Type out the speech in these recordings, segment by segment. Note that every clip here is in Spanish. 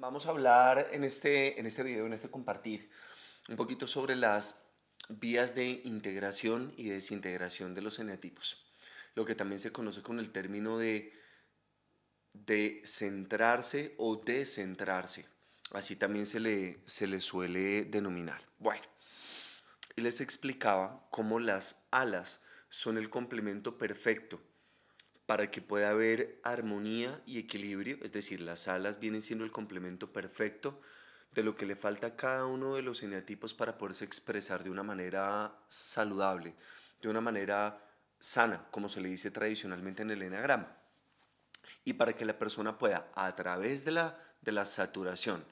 Vamos a hablar en este, en este video, en este compartir, un poquito sobre las vías de integración y desintegración de los eneatipos. Lo que también se conoce con el término de, de centrarse o descentrarse. Así también se le, se le suele denominar. Bueno, y les explicaba cómo las alas son el complemento perfecto para que pueda haber armonía y equilibrio, es decir, las alas vienen siendo el complemento perfecto de lo que le falta a cada uno de los eneatipos para poderse expresar de una manera saludable, de una manera sana, como se le dice tradicionalmente en el enagrama, y para que la persona pueda, a través de la, de la saturación,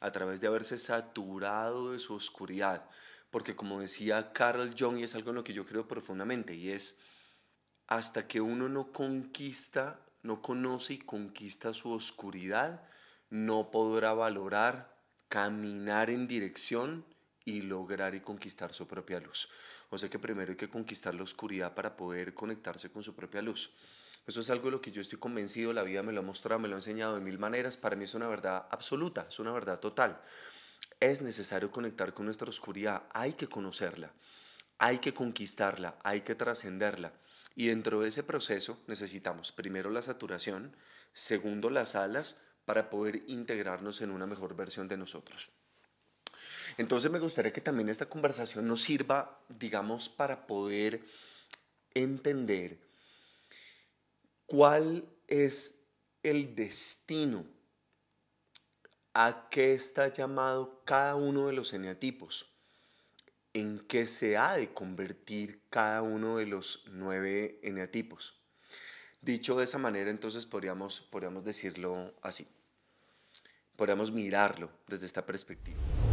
a través de haberse saturado de su oscuridad, porque como decía Carl Jung, y es algo en lo que yo creo profundamente, y es hasta que uno no conquista, no conoce y conquista su oscuridad, no podrá valorar, caminar en dirección y lograr y conquistar su propia luz. O sea que primero hay que conquistar la oscuridad para poder conectarse con su propia luz. Eso es algo de lo que yo estoy convencido, la vida me lo ha mostrado, me lo ha enseñado de mil maneras, para mí es una verdad absoluta, es una verdad total. Es necesario conectar con nuestra oscuridad, hay que conocerla hay que conquistarla, hay que trascenderla. Y dentro de ese proceso necesitamos primero la saturación, segundo las alas para poder integrarnos en una mejor versión de nosotros. Entonces me gustaría que también esta conversación nos sirva, digamos, para poder entender cuál es el destino a qué está llamado cada uno de los eneatipos en qué se ha de convertir cada uno de los nueve eneatipos. Dicho de esa manera, entonces podríamos, podríamos decirlo así. Podríamos mirarlo desde esta perspectiva.